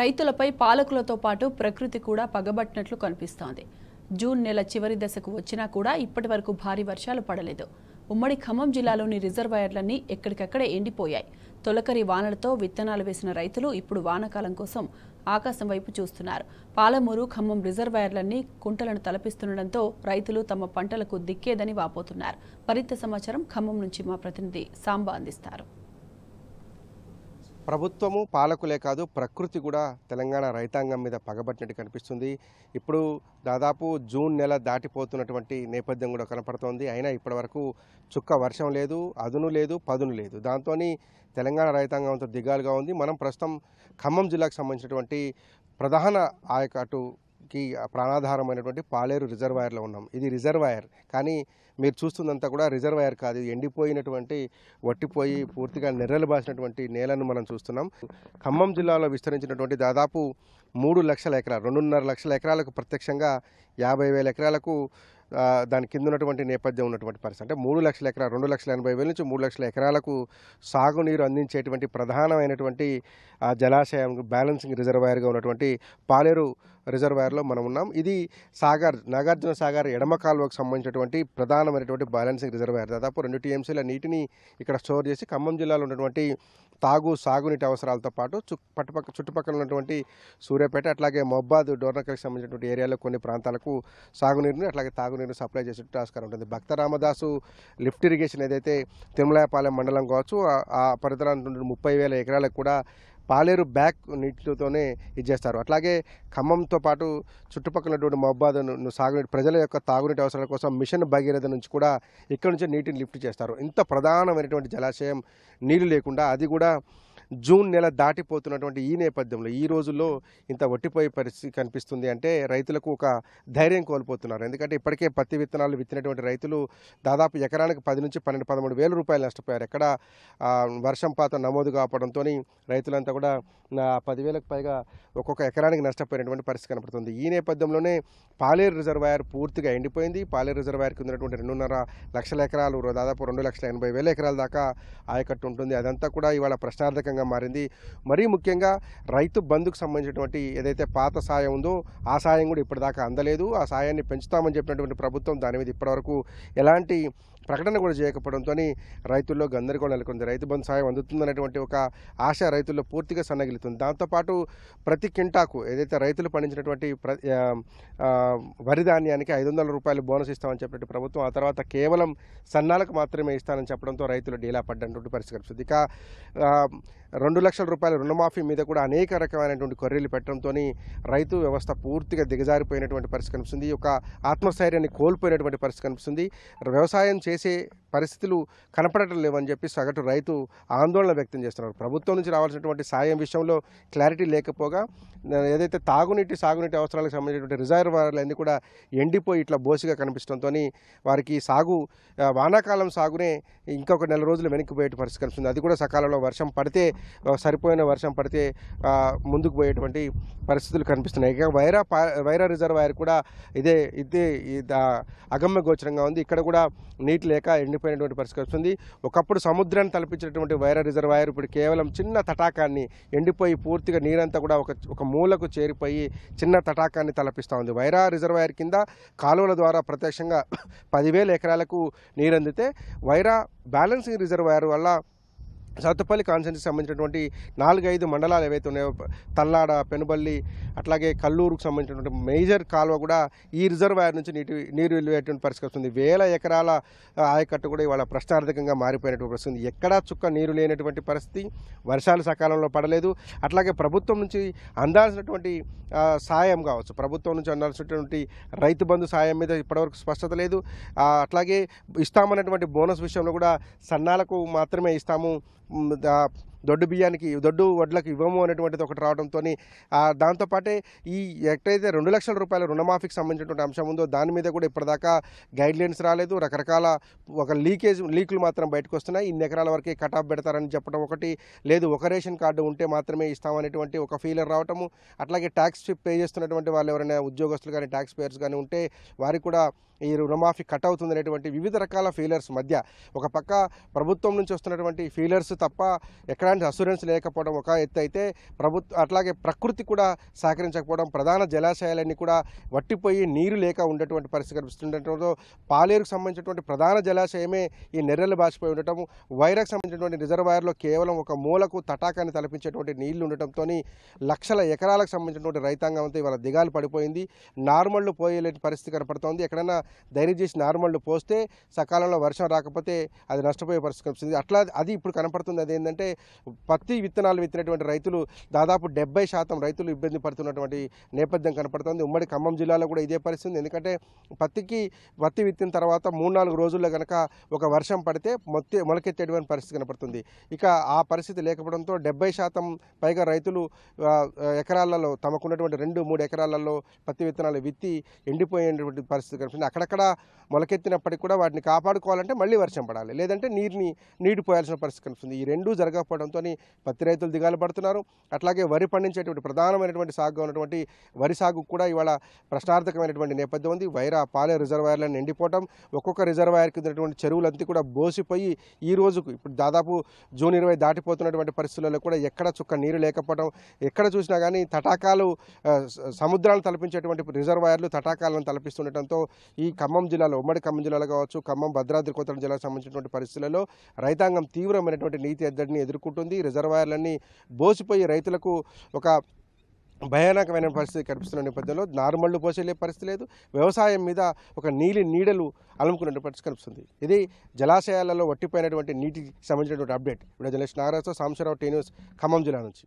రైతులపై పాలకులతో పాటు ప్రకృతి కూడా పగబట్టినట్లు కనిపిస్తోంది జూన్ నెల చివరి దశకు వచ్చినా కూడా ఇప్పటి వరకు భారీ వర్షాలు పడలేదు ఉమ్మడి ఖమ్మం జిల్లాలోని రిజర్వాయర్లన్నీ ఎక్కడికక్కడే ఎండిపోయాయి తొలకరి వానలతో విత్తనాలు వేసిన రైతులు ఇప్పుడు వానకాలం కోసం ఆకాశం వైపు చూస్తున్నారు పాలమూరు ఖమ్మం రిజర్వాయర్లన్నీ కుంటలను తలపిస్తుండటంతో రైతులు తమ పంటలకు దిక్కేదని వాపోతున్నారు మరింత సమాచారం ఖమ్మం నుంచి మా ప్రతినిధి సాంబా అందిస్తారు ప్రభుత్వము పాలకులే కాదు ప్రకృతి కూడా తెలంగాణ రైతాంగం మీద పగబట్టినట్టు కనిపిస్తుంది ఇప్పుడు దాదాపు జూన్ నెల దాటిపోతున్నటువంటి నేపథ్యం కూడా కనపడుతోంది అయినా ఇప్పటివరకు చుక్క వర్షం లేదు అదును లేదు పదును లేదు దాంతో తెలంగాణ రైతాంగం అంత దిగాలుగా ఉంది మనం ప్రస్తుతం ఖమ్మం జిల్లాకు సంబంధించినటువంటి ప్రధాన ఆయకట్టు కి ప్రాణాధారమైనటువంటి పాలేరు రిజర్వాయర్లో ఉన్నాం ఇది రిజర్వాయర్ కానీ మీరు చూస్తుందంతా కూడా రిజర్వాయర్ కాదు ఎండిపోయినటువంటి వట్టిపోయి పూర్తిగా నెర్రలు బాసినటువంటి నేలను మనం చూస్తున్నాం ఖమ్మం జిల్లాలో విస్తరించినటువంటి దాదాపు మూడు లక్షల ఎకరాలు రెండున్నర లక్షల ఎకరాలకు ప్రత్యక్షంగా యాభై వేల ఎకరాలకు దాని కింద ఉన్నటువంటి నేపథ్యం ఉన్నటువంటి పరిస్థితి అంటే మూడు లక్షల ఎకరాలు రెండు లక్షల ఎనభై వేల నుంచి మూడు లక్షల ఎకరాలకు సాగునీరు అందించేటువంటి ప్రధానమైనటువంటి జలాశయం బ్యాలెన్సింగ్ రిజర్వాయర్గా ఉన్నటువంటి పాలేరు రిజర్వాయర్లో మనం ఉన్నాం ఇది సాగర్ నాగార్జున సాగర్ ఎడమ కాలువకు సంబంధించినటువంటి ప్రధానమైనటువంటి బ్యాలెన్సింగ్ రిజర్వాయర్ దాదాపు రెండు టీఎంసీల నీటిని ఇక్కడ స్టోర్ చేసి ఖమ్మం జిల్లాలో ఉన్నటువంటి తాగు సాగునీటి అవసరాలతో పాటు పట్టుపక్క చుట్టుపక్కల ఉన్నటువంటి సూర్యాపేట అట్లాగే మొబ్బాద్ డోర్నకల్కి సంబంధించినటువంటి ఏరియాలో కొన్ని ప్రాంతాలకు సాగునీరుని అట్లాగే తాగునీరుని సప్లై చేసే ఆస్కారం ఉంటుంది భక్త రామదాసు లిఫ్ట్ ఇరిగేషన్ ఏదైతే తిరుమలాయపాలెం మండలం కావచ్చు ఆ పరిధిలో ముప్పై వేల ఎకరాలకు కూడా పాలేరు బ్యాక్ నీటితోనే ఇది చేస్తారు అట్లాగే ఖమ్మంతో పాటు చుట్టుపక్కలటువంటి మహబాద్ సాగునీటి ప్రజల యొక్క తాగునీటి అవసరాల కోసం మిషన్ భగీరథ నుంచి కూడా ఇక్కడ నుంచి నీటిని లిఫ్ట్ చేస్తారు ఇంత ప్రధానమైనటువంటి జలాశయం నీళ్లు లేకుండా అది కూడా జూన్ నెల దాటిపోతున్నటువంటి ఈ నేపథ్యంలో ఈ రోజుల్లో ఇంత ఒట్టిపోయే పరిస్థితి కనిపిస్తుంది అంటే రైతులకు ఒక ధైర్యం కోల్పోతున్నారు ఎందుకంటే ఇప్పటికే పత్తి విత్తనాలు విత్తినటువంటి రైతులు దాదాపు ఎకరానికి పది నుంచి పన్నెండు పదమూడు వేల రూపాయలు నష్టపోయారు ఎక్కడ వర్షం పాత నమోదు కావడంతో రైతులంతా కూడా పదివేలకు పైగా ఒక్కొక్క ఎకరానికి నష్టపోయినటువంటి పరిస్థితి కనపడుతుంది ఈ నేపథ్యంలోనే పాలేరు రిజర్వాయర్ పూర్తిగా ఎండిపోయింది పాలేరు రిజర్వాయర్కి ఉన్నటువంటి రెండున్నర లక్షల ఎకరాలు దాదాపు రెండు లక్షల ఎనభై వేల ఎకరాల దాకా ఆయకట్టు ఉంటుంది అదంతా కూడా ఇవాళ ప్రశ్నార్థకంగా విషయంగా మారింది మరీ ముఖ్యంగా రైతు బంధుకు సంబంధించినటువంటి ఏదైతే పాత సాయం ఉందో ఆ సాయం కూడా ఇప్పటిదాకా అందలేదు ఆ సాయాన్ని పెంచుతామని చెప్పినటువంటి ప్రభుత్వం దాని మీద ఇప్పటివరకు ఎలాంటి ప్రకటన కూడా చేయకపోవడంతో రైతుల్లో గందరగోళం నెలకొంది రైతు బంధు సాయం అందుతుందనేటువంటి ఒక ఆశ రైతుల్లో పూర్తిగా సన్నగిలుతుంది దాంతోపాటు ప్రతి కింటాకు ఏదైతే రైతులు పండించినటువంటి వరి ధాన్యానికి ఐదు వందల రూపాయలు బోనస్ ఇస్తామని చెప్పినట్టు ప్రభుత్వం ఆ తర్వాత కేవలం సన్నాలకు మాత్రమే ఇస్తానని చెప్పడంతో రైతులు డీలా పడ్డటువంటి పరిస్థితి ఇక రెండు లక్షల రూపాయల రుణమాఫీ మీద కూడా అనేక రకమైనటువంటి కొర్రీలు పెట్టడంతో రైతు వ్యవస్థ పూర్తిగా దిగజారిపోయినటువంటి పరిస్థితి కనిపిస్తుంది ఒక ఆత్మస్థైర్యాన్ని కోల్పోయినటువంటి పరిస్థితి కనిపిస్తుంది వ్యవసాయం చేసే పరిస్థితులు కనపడటం లేవని చెప్పి సగటు రైతు ఆందోళన వ్యక్తం చేస్తున్నారు ప్రభుత్వం నుంచి రావాల్సినటువంటి సాయం విషయంలో క్లారిటీ లేకపోగా ఏదైతే తాగునీటి సాగునీటి అవసరాలకు సంబంధించినటువంటి రిజర్వ్ అన్నీ కూడా ఎండిపోయి ఇట్లా బోసిగా కనిపించడంతో వారికి సాగు వానాకాలం సాగునే ఇంకొక నెల రోజులు వెనక్కిపోయే పరిస్థితి కనిపిస్తుంది అది కూడా సకాలంలో వర్షం పడితే సరిపోయిన వర్షం పడితే ముందుకు పోయేటువంటి పరిస్థితులు కనిపిస్తున్నాయి ఇక వైరా వైరా రిజర్వాయర్ కూడా ఇదే ఇదే అగమ్య గోచరంగా ఉంది ఇక్కడ కూడా నీటి లేక ఎండి మారిపోయినటువంటి పరిస్థితి వస్తుంది ఒకప్పుడు సముద్రాన్ని తలపించినటువంటి వైర రిజర్వాయర్ ఇప్పుడు కేవలం చిన్న తటాకాన్ని ఎండిపోయి పూర్తిగా నీరంతా కూడా ఒక ఒక మూలకు చేరిపోయి చిన్న తటాకాన్ని తలపిస్తూ ఉంది వైరా రిజర్వాయర్ కింద కాలువల ద్వారా ప్రత్యక్షంగా పదివేల ఎకరాలకు నీరందితే వైరా బ్యాలెన్సింగ్ రిజర్వాయర్ వల్ల సత్తుపల్లి కాన్స్టెన్సీకి సంబంధించినటువంటి నాలుగు ఐదు మండలాలు ఏవైతే ఉన్నాయో తల్లాడ పెనుబల్లి అట్లాగే కల్లూరుకు సంబంధించినటువంటి మేజర్ కాలువ కూడా ఈ రిజర్వాయర్ నుంచి నీటి నీరు వెళ్ళేటువంటి పరిస్థితి వస్తుంది వేల ఎకరాల ఆయకట్టు కూడా ఇవాళ ప్రశ్నార్థకంగా మారిపోయినటువంటి పరిస్థితి ఎక్కడా చుక్క నీరు లేనటువంటి పరిస్థితి వర్షాలు సకాలంలో పడలేదు అట్లాగే ప్రభుత్వం నుంచి అందాల్సినటువంటి సాయం కావచ్చు ప్రభుత్వం నుంచి అందాల్సినటువంటి రైతు బంధు సాయం మీద ఇప్పటివరకు స్పష్టత లేదు అట్లాగే ఇస్తామన్నటువంటి బోనస్ విషయంలో కూడా సన్నాలకు మాత్రమే ఇస్తాము the దొడ్డు బియ్యానికి దొడ్డు వడ్లకు ఇవ్వము అనేటువంటిది ఒకటి రావడంతో దాంతోపాటే ఈ ఎక్కడైతే రెండు లక్షల రూపాయల రుణమాఫీకి సంబంధించినటువంటి అంశం ఉందో దాని మీద కూడా ఇప్పటిదాకా గైడ్ లైన్స్ రాలేదు రకరకాల ఒక లీకేజ్ లీకులు మాత్రం బయటకు వస్తున్నాయి ఇన్ని ఎకరాల వరకే కట్ ఆఫ్ పెడతారని చెప్పడం ఒకటి లేదు ఒక రేషన్ కార్డు ఉంటే మాత్రమే ఇస్తామనేటువంటి ఒక ఫీలర్ రావటము అట్లాగే ట్యాక్స్ పే చేస్తున్నటువంటి వాళ్ళు ఎవరైనా ఉద్యోగస్తులు కానీ ట్యాక్స్ పేయర్స్ కానీ ఉంటే వారికి కూడా ఈ రుణమాఫీ కట్ అవుతుంది అనేటువంటి వివిధ రకాల ఫీలర్స్ మధ్య ఒక పక్క ప్రభుత్వం నుంచి వస్తున్నటువంటి ఫీలర్స్ తప్ప ఎక్కడ ఎలాంటి అసూరెన్స్ లేకపోవడం ఒక ఎత్తు అయితే ప్రభుత్వ అట్లాగే ప్రకృతి కూడా సహకరించకపోవడం ప్రధాన జలాశయాలన్నీ కూడా వట్టిపోయి నీరు లేక ఉండేటువంటి పరిస్థితి కనిపిస్తుండటంతో పాలేరుకు సంబంధించినటువంటి ప్రధాన జలాశయమే ఈ నెర్రెలు బాసిపోయి ఉండటం వైరకు సంబంధించినటువంటి రిజర్వాయర్లో కేవలం ఒక మూలకు తటాకాన్ని తలపించేటువంటి నీళ్లు ఉండటంతో లక్షల ఎకరాలకు సంబంధించినటువంటి రైతాంగం అంతా ఇవాళ దిగాలు పడిపోయింది నార్మళ్లు పోయలేని పరిస్థితి కనపడుతోంది ఎక్కడైనా ధైర్యం చేసి నార్మళ్లు పోస్తే సకాలంలో వర్షం రాకపోతే అది నష్టపోయే పరిస్థితి కనిపిస్తుంది అట్లా అది ఇప్పుడు కనపడుతుంది అదేంటంటే పత్తి విత్తనాలు విత్తినటువంటి రైతులు దాదాపు డెబ్బై శాతం రైతులు ఇబ్బంది పడుతున్నటువంటి నేపథ్యం కనపడుతుంది ఉమ్మడి ఖమ్మం జిల్లాలో కూడా ఇదే పరిస్థితి ఎందుకంటే పత్తికి పత్తి విత్తిన తర్వాత మూడు నాలుగు రోజుల్లో కనుక ఒక వర్షం పడితే మొత్తం మొలకెత్తేటువంటి పరిస్థితి కనపడుతుంది ఇక ఆ పరిస్థితి లేకపోవడంతో డెబ్బై శాతం పైగా రైతులు ఎకరాలలో తమకున్నటువంటి రెండు మూడు ఎకరాలలో పత్తి విత్తనాలు విత్తి ఎండిపోయేటువంటి పరిస్థితి కనిపిస్తుంది అక్కడక్కడ మొలకెత్తినప్పటికీ కూడా వాటిని కాపాడుకోవాలంటే మళ్ళీ వర్షం పడాలి లేదంటే నీరుని నీడిపోయాల్సిన పరిస్థితి కనిపిస్తుంది ఈ రెండూ జరగకపోవడం రావడంతో పత్తి రైతులు దిగాలు పడుతున్నారు అట్లాగే వరి పండించేటువంటి ప్రధానమైనటువంటి సాగు ఉన్నటువంటి వరి సాగు కూడా ఇవాళ ప్రశ్నార్థకమైనటువంటి నేపథ్యం ఉంది వైరా పాలే రిజర్వాయర్లను ఎండిపోవటం ఒక్కొక్క రిజర్వాయర్కి ఉన్నటువంటి చెరువులంతా కూడా బోసిపోయి ఈ రోజుకు ఇప్పుడు దాదాపు జూన్ ఇరవై దాటిపోతున్నటువంటి పరిస్థితులలో కూడా ఎక్కడ చుక్క నీరు లేకపోవడం ఎక్కడ చూసినా కానీ తటాకాలు సముద్రాలను తలపించేటువంటి రిజర్వాయర్లు తటాకాలను తలపిస్తుండటంతో ఈ ఖమ్మం జిల్లాలో ఉమ్మడి ఖమ్మం జిల్లాలో కావచ్చు ఖమ్మం భద్రాద్రి కొత్తగూడెం జిల్లాకు సంబంధించినటువంటి పరిస్థితులలో రైతాంగం తీవ్రమైనటువంటి నీతి ఎద్దడిని ఎదుర్కొంటుంది ఉంటుంది రిజర్వాయర్లన్నీ బోసిపోయి రైతులకు ఒక భయానకమైన పరిస్థితి కనిపిస్తున్న నేపథ్యంలో నారుమళ్ళు పోసేలే పరిస్థితి లేదు వ్యవసాయం మీద ఒక నీలి నీడలు అలముకునే పరిస్థితి కనిపిస్తుంది ఇది జలాశయాలలో వట్టిపోయినటువంటి నీటికి సంబంధించినటువంటి అప్డేట్ ఇప్పుడు జలేష్ నాగరాజుతో సాంబశివరావు టీ న్యూస్ ఖమ్మం జిల్లా నుంచి